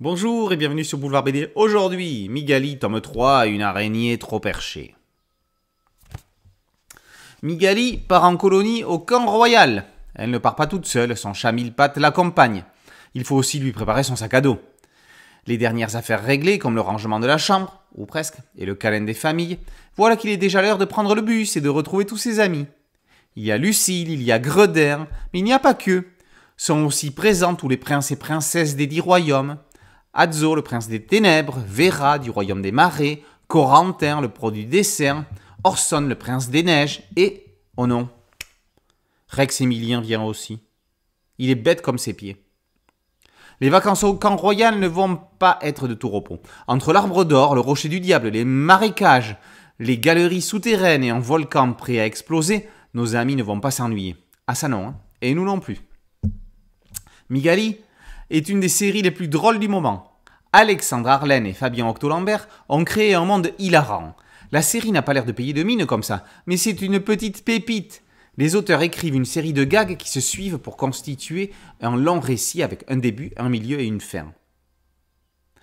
Bonjour et bienvenue sur Boulevard BD. Aujourd'hui, Migali, tome 3, une araignée trop perchée. Migali part en colonie au camp royal. Elle ne part pas toute seule, son chat mille l'accompagne. Il faut aussi lui préparer son sac à dos. Les dernières affaires réglées, comme le rangement de la chambre, ou presque, et le calendrier des familles, voilà qu'il est déjà l'heure de prendre le bus et de retrouver tous ses amis. Il y a Lucille, il y a Greder, mais il n'y a pas que. Sont aussi présents tous les princes et princesses des dix royaumes, Azzo, le prince des ténèbres, Vera, du royaume des marées, Corentin, le produit des cerfs, Orson, le prince des neiges, et, oh non, Rex Émilien vient aussi. Il est bête comme ses pieds. Les vacances au camp royal ne vont pas être de tout repos. Entre l'arbre d'or, le rocher du diable, les marécages, les galeries souterraines et un volcan prêt à exploser, nos amis ne vont pas s'ennuyer. Ah ça non, hein et nous non plus. Migali est une des séries les plus drôles du moment. Alexandre Arlène et Fabien Octolambert ont créé un monde hilarant. La série n'a pas l'air de payer de mine comme ça, mais c'est une petite pépite. Les auteurs écrivent une série de gags qui se suivent pour constituer un long récit avec un début, un milieu et une fin.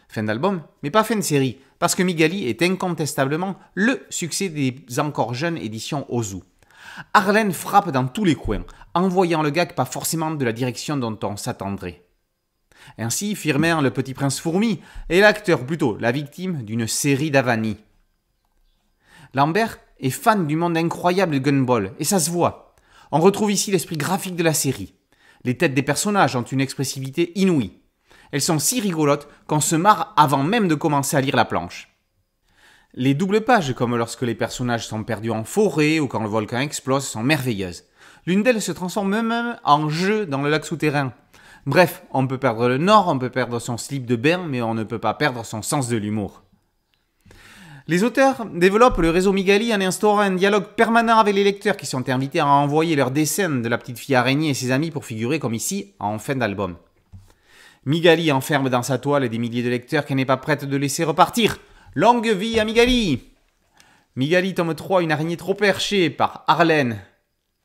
Fin d'album, mais pas fin de série, parce que Migali est incontestablement le succès des encore jeunes éditions Ozu. Arlène frappe dans tous les coins, envoyant le gag pas forcément de la direction dont on s'attendrait. Ainsi firmèrent le petit prince fourmi et l'acteur plutôt la victime d'une série d'avanies. Lambert est fan du monde incroyable de Gunball et ça se voit. On retrouve ici l'esprit graphique de la série. Les têtes des personnages ont une expressivité inouïe. Elles sont si rigolotes qu'on se marre avant même de commencer à lire la planche. Les doubles pages, comme lorsque les personnages sont perdus en forêt ou quand le volcan explose, sont merveilleuses. L'une d'elles se transforme même en jeu dans le lac souterrain, Bref, on peut perdre le nord, on peut perdre son slip de bain, mais on ne peut pas perdre son sens de l'humour. Les auteurs développent le réseau Migali en instaurant un dialogue permanent avec les lecteurs qui sont invités à envoyer leurs dessins de la petite fille araignée et ses amis pour figurer comme ici en fin d'album. Migali enferme dans sa toile des milliers de lecteurs qu'elle n'est pas prête de laisser repartir. Longue vie à Migali Migali tome 3, une araignée trop perchée par Arlène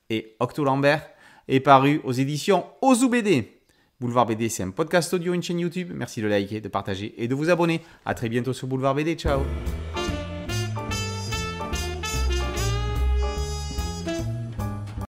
et Octo Lambert est paru aux éditions BD. Boulevard BD, c'est un podcast audio, une chaîne YouTube. Merci de liker, de partager et de vous abonner. À très bientôt sur Boulevard BD. Ciao